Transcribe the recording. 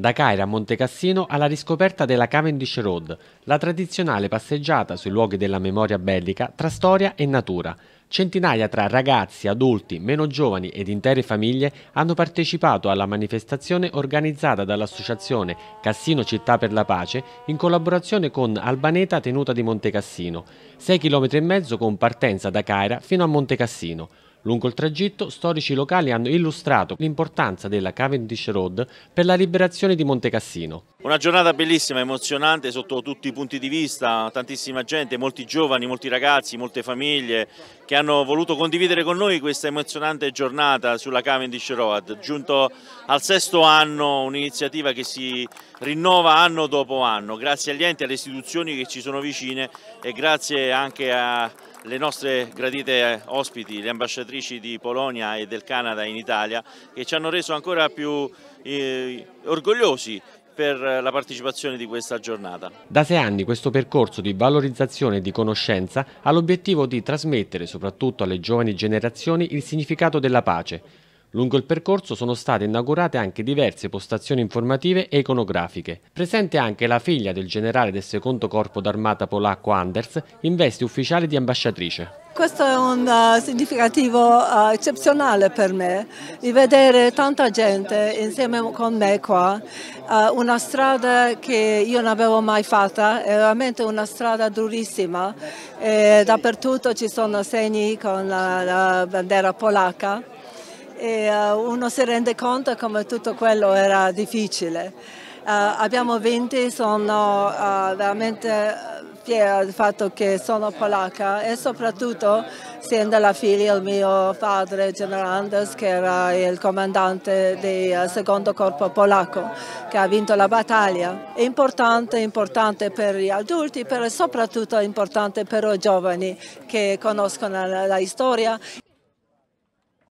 Da Cairo a Montecassino alla riscoperta della Cavendish Road, la tradizionale passeggiata sui luoghi della memoria bellica tra storia e natura. Centinaia tra ragazzi, adulti, meno giovani ed intere famiglie hanno partecipato alla manifestazione organizzata dall'associazione Cassino Città per la Pace in collaborazione con Albaneta Tenuta di Montecassino, 6 km e mezzo con partenza da Caira fino a Montecassino. Lungo il tragitto, storici locali hanno illustrato l'importanza della Cavendish Road per la liberazione di Montecassino. Una giornata bellissima, emozionante sotto tutti i punti di vista, tantissima gente, molti giovani, molti ragazzi, molte famiglie che hanno voluto condividere con noi questa emozionante giornata sulla Cavendish Road, giunto al sesto anno, un'iniziativa che si rinnova anno dopo anno, grazie agli enti, e alle istituzioni che ci sono vicine e grazie anche a le nostre gradite ospiti, le ambasciatrici di Polonia e del Canada in Italia che ci hanno reso ancora più eh, orgogliosi per la partecipazione di questa giornata. Da sei anni questo percorso di valorizzazione e di conoscenza ha l'obiettivo di trasmettere soprattutto alle giovani generazioni il significato della pace. Lungo il percorso sono state inaugurate anche diverse postazioni informative e iconografiche. Presente anche la figlia del generale del secondo corpo d'armata polacco Anders in veste ufficiale di ambasciatrice questo è un uh, significativo uh, eccezionale per me, di vedere tanta gente insieme con me qua, uh, una strada che io non avevo mai fatta, è veramente una strada durissima, e dappertutto ci sono segni con la, la bandiera polacca e uno si rende conto come tutto quello era difficile. abbiamo vinto, sono veramente fiera eh, del fatto che sono polacca e soprattutto essendo la figlia del mio padre Anders, che era il comandante del eh, secondo corpo polacco che ha vinto la battaglia. È importante, importante per gli adulti, però soprattutto importante per i giovani che conoscono la, la storia.